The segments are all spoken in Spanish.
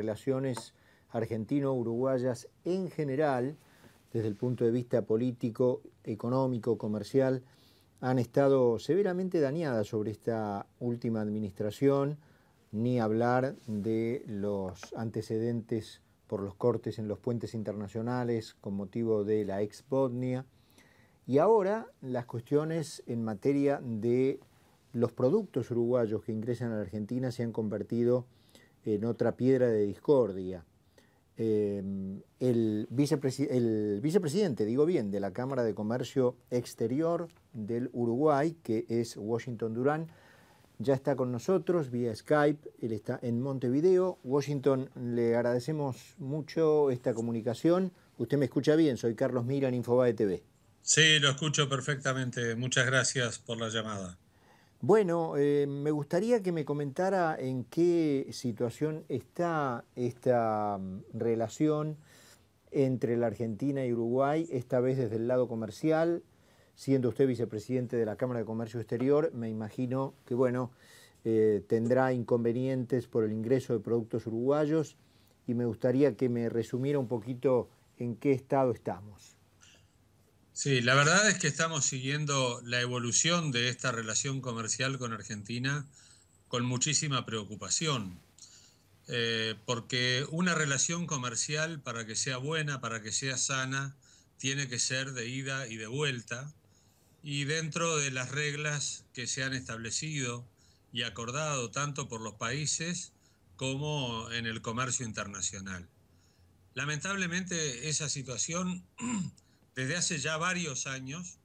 relaciones argentino-uruguayas en general, desde el punto de vista político, económico, comercial, han estado severamente dañadas sobre esta última administración, ni hablar de los antecedentes por los cortes en los puentes internacionales con motivo de la ex Y ahora las cuestiones en materia de los productos uruguayos que ingresan a la Argentina se han convertido en otra piedra de discordia. Em, el, el, vicepresidente, digo bien, de la Cámara de Comercio Exterior del Uruguay, que es Washington Durán, ya está con nosotros vía Skype, él está en Montevideo. Washington, le agradecemos mucho esta comunicación. Usted me escucha bien, soy Carlos Miran, Infobae TV. Sí, lo escucho perfectamente. Muchas gracias por la llamada. Bueno, eh, me gustaría que me comentara en qué situación está esta mm, relación entre la Argentina y Uruguay, esta vez desde el lado comercial. Siendo usted vicepresidente de la Cámara de Comercio Exterior, me imagino que, bueno, eh, tendrá inconvenientes por el ingreso de productos uruguayos y me gustaría que me resumiera un poquito en qué estado estamos. Sí, la verdad es que estamos siguiendo la evolución de esta relación comercial con Argentina con muchísima preocupación, eh, porque una relación comercial para que sea buena, para que sea sana, tiene que ser de ida y de vuelta, y dentro de las reglas que se han establecido y acordado tanto por los países como en el comercio internacional. Lamentablemente esa situación desde hace ya varios años,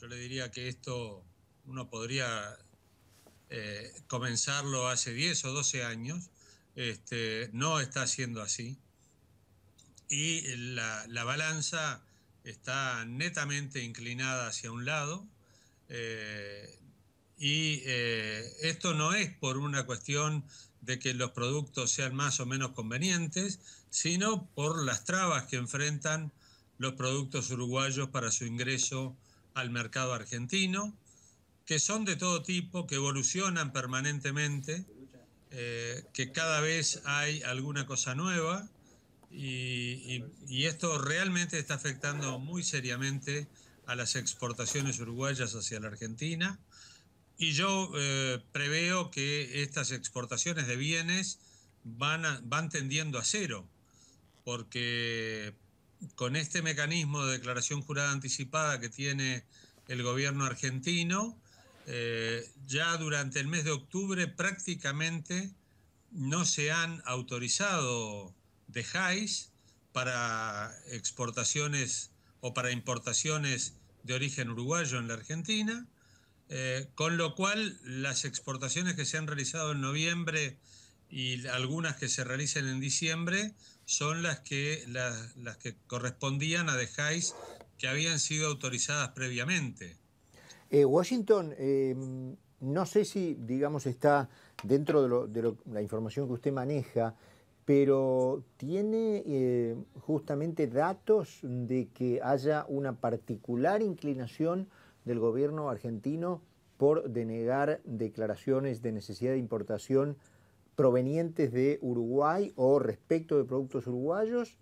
yo le diría que esto uno podría eh, comenzarlo hace 10 o 12 años, este, no está siendo así. Y la, balanza está netamente inclinada hacia un lado. Eh, y eh, esto no es por una cuestión de que los productos sean más o menos convenientes, sino por las trabas que enfrentan los productos uruguayos para su ingreso al mercado argentino, que son de todo tipo, que evolucionan permanentemente, eh, que cada vez hay alguna cosa nueva y, esto realmente está afectando muy seriamente a las exportaciones uruguayas hacia la Argentina. Y yo eh, preveo que estas exportaciones de bienes van, van tendiendo a cero, porque con este mecanismo de declaración jurada anticipada que tiene el gobierno argentino, eh, ya durante el mes de octubre prácticamente no se han autorizado de dejáis para exportaciones o para importaciones de origen uruguayo en la Argentina, eh, con lo cual las exportaciones que se han realizado en noviembre y algunas que se realicen en diciembre son las que, las, que correspondían a dejáis que habían sido autorizadas previamente. Eh, Washington, eh, no sé si, digamos, está dentro de, la información que usted maneja, pero tiene eh, justamente datos de que haya una particular inclinación del gobierno argentino por denegar declaraciones de necesidad de importación provenientes de Uruguay o respecto de productos uruguayos?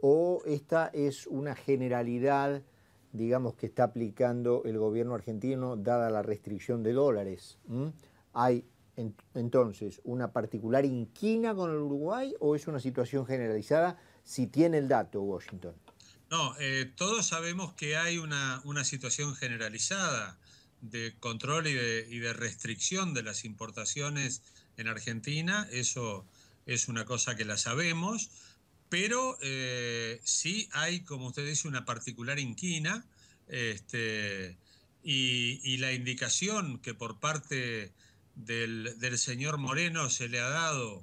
¿O esta es una generalidad, digamos, que está aplicando el gobierno argentino dada la restricción de dólares? ¿Hay entonces una particular inquina con el Uruguay o es una situación generalizada si tiene el dato Washington? No, eh, todos sabemos que hay una, una, situación generalizada de control y de, y de restricción de las importaciones en Argentina, eso es una cosa que la sabemos, pero eh, sí hay, como usted dice, una particular inquina este, y, la indicación que por parte del, señor Moreno se le ha dado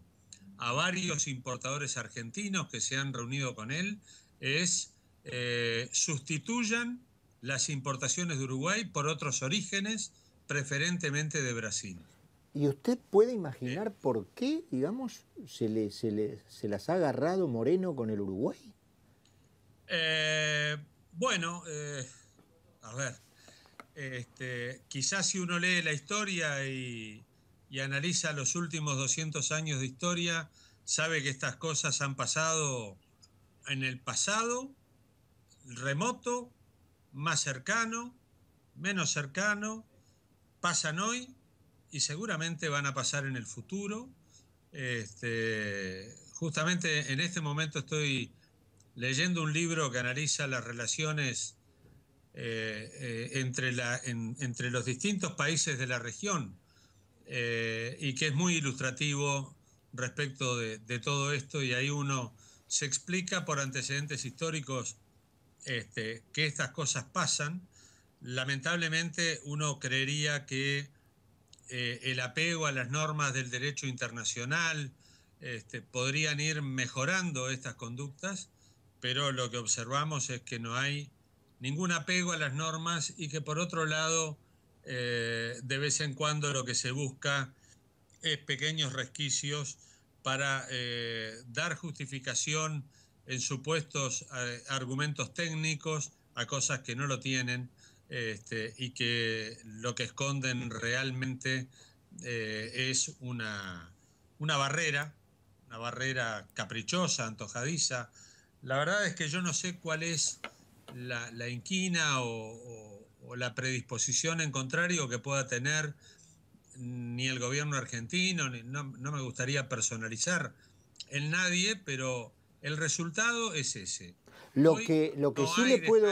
a varios importadores argentinos que se han reunido con él es eh, sustituyan las importaciones de Uruguay por otros orígenes, preferentemente de Brasil. ¿Y usted puede imaginar por qué, digamos, se, se, las ha agarrado Moreno con el Uruguay? Eh, bueno, eh, a ver, este, quizás si uno lee la historia y, y, analiza los últimos 200 años de historia, sabe que estas cosas han pasado en el pasado, remoto, más cercano, menos cercano, pasan hoy y seguramente van a pasar en el futuro. Este, justamente en este momento estoy leyendo un libro que analiza las relaciones eh, eh, entre, la, entre, los distintos países de la región eh, y que es muy ilustrativo respecto de, todo esto y ahí uno se explica por antecedentes históricos este, que estas cosas pasan. Lamentablemente uno creería que eh, el apego a las normas del derecho internacional, este, podrían ir mejorando estas conductas, pero lo que observamos es que no hay ningún apego a las normas y que por otro lado, eh, de vez en cuando lo que se busca es pequeños resquicios para eh, dar justificación en supuestos argumentos técnicos a cosas que no lo tienen este, y que lo que esconden realmente eh, es una, barrera, una barrera caprichosa, antojadiza. La verdad es que yo no sé cuál es la, inquina o, la predisposición en contrario que pueda tener ni el gobierno argentino, no, me gustaría personalizar en nadie, pero el resultado es ese. Lo que, lo que sí le puedo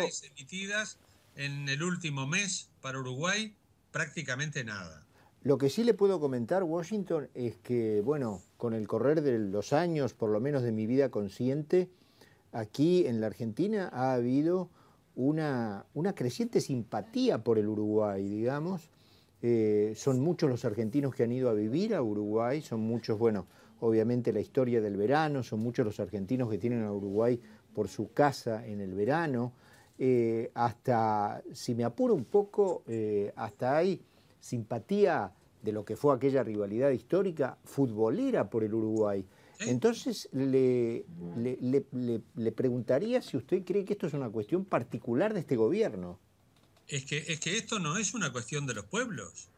en el último mes para Uruguay prácticamente nada. Lo que sí le puedo comentar, Washington, es que, bueno, con el correr de los años, por lo menos de mi vida consciente, aquí en la Argentina ha habido una, creciente simpatía por el Uruguay, digamos. Eh, son muchos los argentinos que han ido a vivir a Uruguay, son muchos, bueno, obviamente la historia del verano, son muchos los argentinos que tienen a Uruguay por su casa en el verano. Eh, hasta, si me apuro un poco, eh, hasta hay simpatía de lo que fue aquella rivalidad histórica futbolera por el Uruguay. Entonces, le, le, preguntaría si usted cree que esto es una cuestión particular de este gobierno. Es que, es que esto no es una cuestión de los pueblos.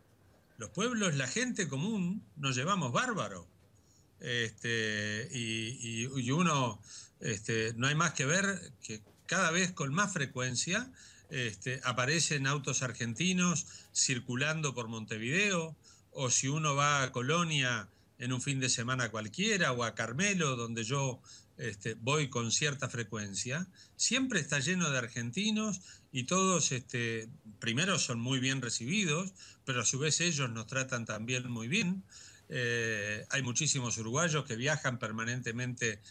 Los pueblos, la gente común, nos llevamos bárbaro. Este, y, uno, este, no hay más que ver que cada vez con más frecuencia este, aparecen autos argentinos circulando por Montevideo, o si uno va a Colonia en un fin de semana cualquiera, o a Carmelo, donde yo este, voy con cierta frecuencia, siempre está lleno de argentinos y todos, este, primero, son muy bien recibidos, pero a su vez ellos nos tratan también muy bien. Eh, hay muchísimos uruguayos que viajan permanentemente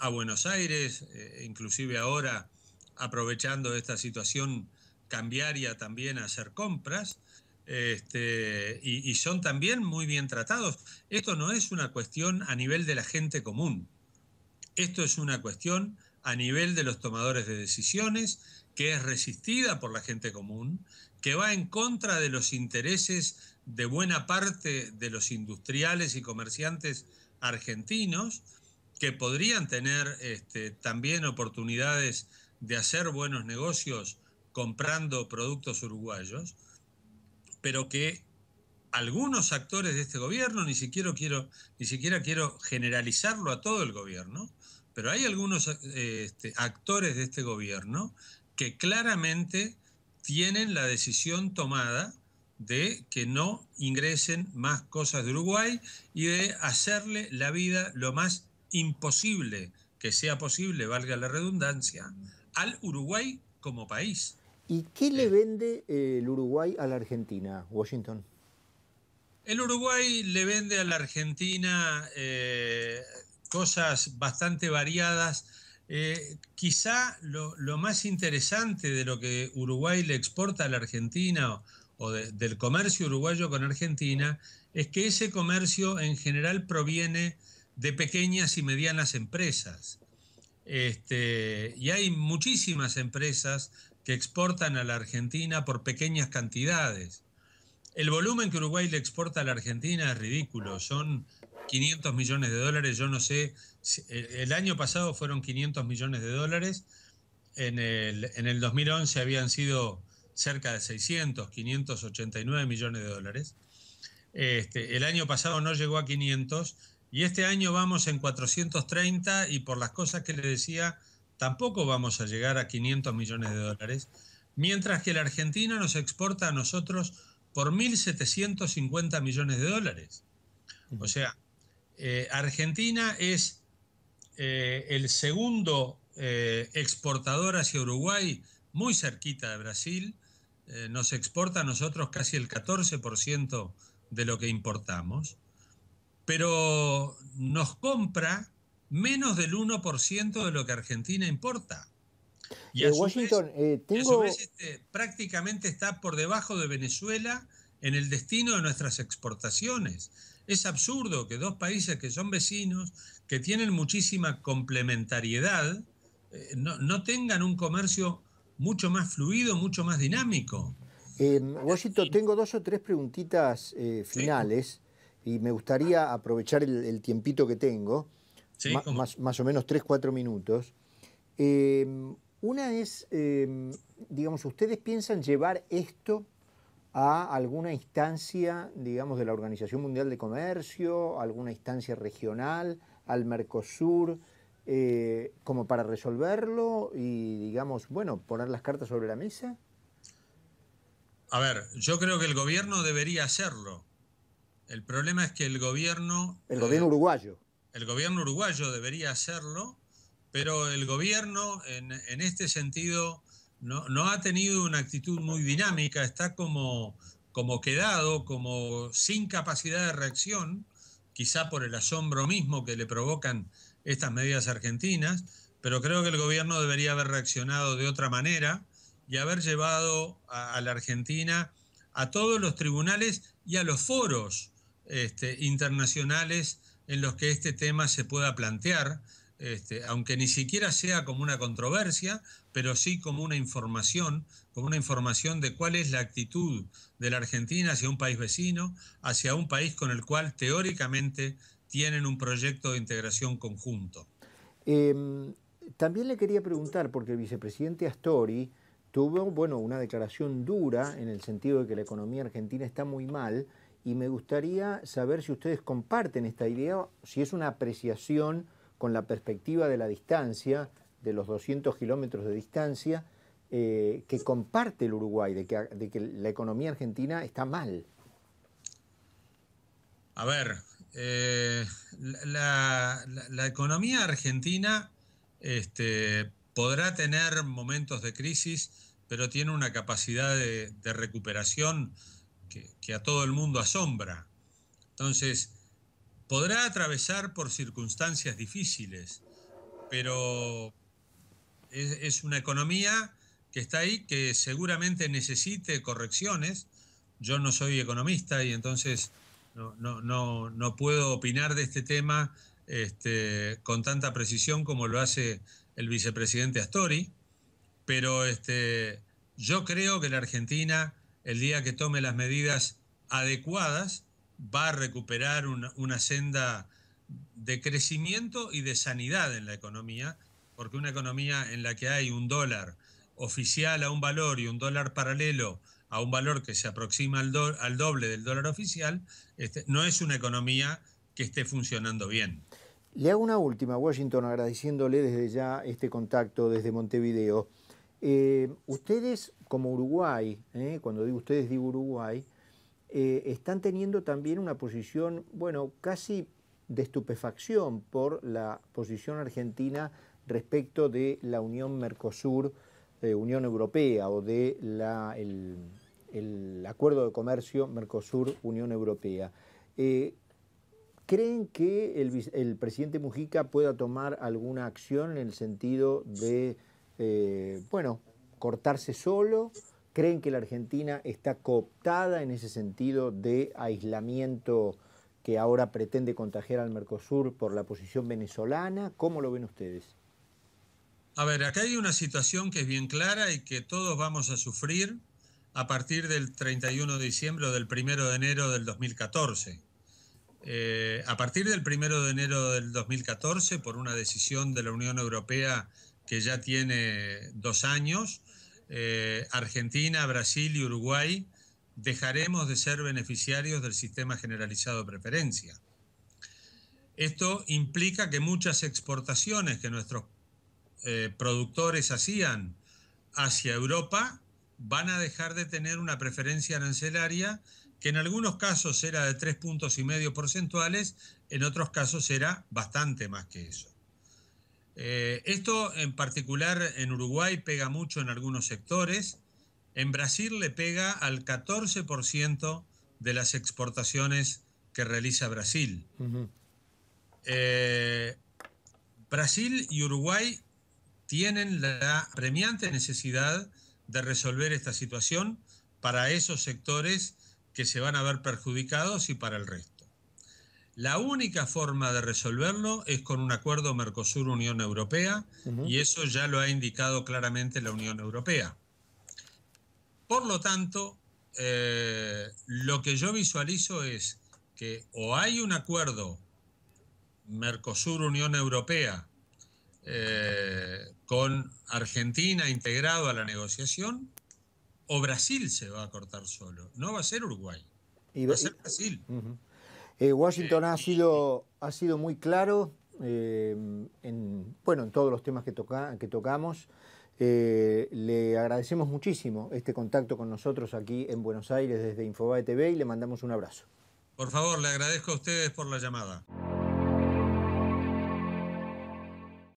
a Buenos Aires, eh, inclusive ahora aprovechando esta situación cambiaria también a hacer compras. Este, y, y, son también muy bien tratados. Esto no es una cuestión a nivel de la gente común. Esto es una cuestión a nivel de los tomadores de decisiones, que es resistida por la gente común, que va en contra de los intereses de buena parte de los industriales y comerciantes argentinos, que podrían tener este, también oportunidades de hacer buenos negocios comprando productos uruguayos, pero que algunos actores de este gobierno, ni siquiera quiero, ni siquiera quiero generalizarlo a todo el gobierno, pero hay algunos este, actores de este gobierno que claramente tienen la decisión tomada de que no ingresen más cosas de Uruguay y de hacerle la vida lo más imposible que sea posible, valga la redundancia, al Uruguay como país. ¿Y qué le eh. vende eh, el Uruguay a la Argentina, Washington? El Uruguay le vende a la Argentina eh, cosas bastante variadas. quizá lo, más interesante de lo que Uruguay le exporta a la Argentina o, del comercio uruguayo con Argentina es que ese comercio en general proviene de pequeñas y medianas empresas. Este, y hay muchísimas empresas que exportan a la Argentina por pequeñas cantidades. El volumen que Uruguay le exporta a la Argentina es ridículo, son 500 millones de dólares, yo no sé, eh, el año pasado fueron 500 millones de dólares, en el, 2011 habían sido cerca de 600, 589 millones de dólares. Este, el año pasado no llegó a 500 y este año vamos en 430 y por las cosas que le decía, tampoco vamos a llegar a 500 millones de dólares, mientras que la Argentina nos exporta a nosotros por 1.750 millones de dólares. O sea, eh, Argentina es eh, el segundo eh, exportador hacia Uruguay, muy cerquita de Brasil, nos exporta a nosotros casi el 14% de lo que importamos pero nos compra menos del 1% de lo que Argentina importa. Y a Washington, prácticamente está por debajo de Venezuela en el destino de nuestras exportaciones. Es absurdo que dos países que son vecinos, que tienen muchísima complementariedad, eh, no, tengan un comercio mucho más fluido, mucho más dinámico. Eh, Washington, tengo dos o tres preguntitas eh, finales y me gustaría aprovechar el, tiempito que tengo, más, o menos 3, 4 minutos. Em, una es, em, digamos, ¿ustedes piensan llevar esto a alguna instancia, digamos, de la Organización Mundial de Comercio, alguna instancia regional, al Mercosur, eh, como para resolverlo y, digamos, bueno, poner las cartas sobre la mesa? A ver, yo creo que el gobierno debería hacerlo. El problema es que el gobierno... El eh, gobierno uruguayo. El gobierno uruguayo debería hacerlo, pero el gobierno en, este sentido no, ha tenido una actitud muy dinámica, está como, como quedado, como sin capacidad de reacción, quizá por el asombro mismo que le provocan estas medidas argentinas, pero creo que el gobierno debería haber reaccionado de otra manera y haber llevado a la Argentina a todos los tribunales y a los foros este, internacionales en los que este tema se pueda plantear, este, aunque ni siquiera sea como una controversia, pero sí como una información, como una información de cuál es la actitud de la Argentina hacia un país vecino, hacia un país con el cual teóricamente tienen un proyecto de integración conjunto. Em, también le quería preguntar, porque el vicepresidente Astori tuvo bueno, una declaración dura en el sentido de que la economía argentina está muy mal, y me gustaría saber si ustedes comparten esta idea, si es una apreciación con la perspectiva de la distancia, de los 200 kilómetros de distancia, eh, que comparte el Uruguay, de que, de que, la economía argentina está mal. A ver, eh, la, economía argentina este, podrá tener momentos de crisis, pero tiene una capacidad de recuperación que, a todo el mundo asombra. Entonces, podrá atravesar por circunstancias difíciles, pero es, una economía que está ahí, que seguramente necesite correcciones. Yo no soy economista y entonces no, puedo opinar de este tema este, con tanta precisión como lo hace el vicepresidente Astori, pero este, yo creo que la Argentina el día que tome las medidas adecuadas, va a recuperar una, senda de crecimiento y de sanidad en la economía, porque una economía en la que hay un dólar oficial a un valor y un dólar paralelo a un valor que se aproxima al, doble del dólar oficial, este, no es una economía que esté funcionando bien. Le hago una última, Washington, agradeciéndole desde ya este contacto desde Montevideo. Eh, ustedes, como Uruguay, eh, cuando digo ustedes, digo Uruguay, eh, están teniendo también una posición, bueno, casi de estupefacción por la posición argentina respecto de la Unión Mercosur, Unión Europea o de la, el, acuerdo de comercio Mercosur-Unión Europea. ¿Creen que el, presidente Mujica pueda tomar alguna acción en el sentido de eh, bueno, cortarse solo. Creen que la Argentina está cooptada en ese sentido de aislamiento que ahora pretende contagiar al Mercosur por la posición venezolana. ¿Cómo lo ven ustedes? A ver, acá hay una situación que es bien clara y que todos vamos a sufrir a partir del 31 de diciembre o del 1 de enero del 2014. Eh, a partir del 1 de enero del 2014, por una decisión de la Unión Europea que ya tiene dos años, eh, Argentina, Brasil y Uruguay dejaremos de ser beneficiarios del sistema generalizado de preferencia. Esto implica que muchas exportaciones que nuestros eh, productores hacían hacia Europa van a dejar de tener una preferencia arancelaria que en algunos casos era de tres puntos y medio porcentuales, en otros casos era bastante más que eso. Eh, esto en particular en Uruguay pega mucho en algunos sectores. En Brasil le pega al 14% de las exportaciones que realiza Brasil. Eh, Brasil y Uruguay tienen la premiante necesidad de resolver esta situación para esos sectores que se van a ver perjudicados y para el resto. La única forma de resolverlo es con un acuerdo Mercosur-Unión Europea y eso ya lo ha indicado claramente la Unión Europea. Por lo tanto, eh, lo que yo visualizo es que o hay un acuerdo Mercosur-Unión Europea eh, con Argentina integrado a la negociación, o Brasil se va a cortar solo, no va a ser Uruguay, va a ser Brasil. Eh, Washington eh, ha sido, ha sido muy claro eh, en, bueno, en todos los temas que, tocamos. le agradecemos muchísimo este contacto con nosotros aquí en Buenos Aires desde Infobae TV y le mandamos un abrazo. Por favor, le agradezco a ustedes por la llamada.